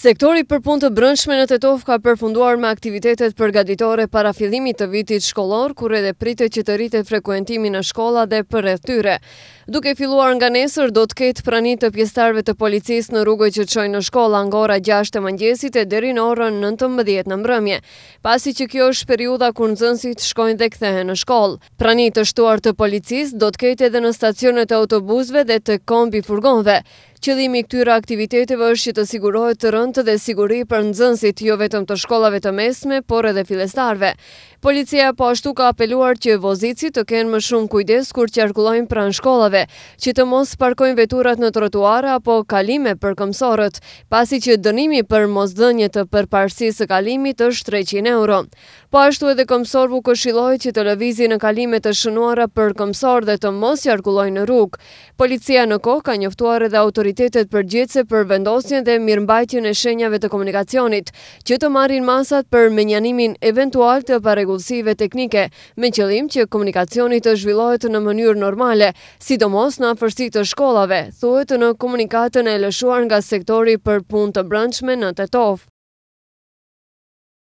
Sektori për punë të brëndshme në Tetov ka përfunduar me aktivitetet përgatitore para fillimit të vitit shkollor, kur edhe pritet që të rritet frekuentimi në shkolla dhe për rreth tyre. Duke filluar nga nesër, do të ketë prani të pjesëtarëve të policisë në rrugët që çojnë në shkolla nga ora 6 të mëngjesit e deri në orën 19 në mbrëmje, pasi që kjo është periudha kur zënsit shkojnë dhe kthehen në shkollë. Prani të shtuar të policisë do të ketë edhe në stacionet e autobusëve dhe të kombi furgonëve. Qëllimi i këtyre aktiviteteve është që të sigurohet të rëndë dhe siguri për nxënësit jo vetëm të shkollave të mesme, por edhe fillestarëve. Policia po ashtu ka apeluar që vozicit të kenë më shumë kujdes kur qarkullojnë pranë shkollave, që të mos parkojnë veturat në trotuara apo kalime për këmsorët, pasi që dënimi për mos dënje të përparësisë së kalimit është 300 euro. Po ashtu edhe këmsorëve këshilloi që të lëvizin në kalime të shënuara për këmsorë dhe të mos qarkullojnë në rrugë. Policia në kohë ka njoftuar edhe autoritetet autoritetet për për vendosjen dhe mirëmbajtjen e shenjave të komunikacionit, që të marrin masat për menjanimin eventual të paregullësive teknike, me qëllim që komunikacionit të zhvillohet në mënyrë normale, sidomos në afërsi të shkollave, thuet në komunikatën e lëshuar nga sektori për pun të brëndshme në të tofë.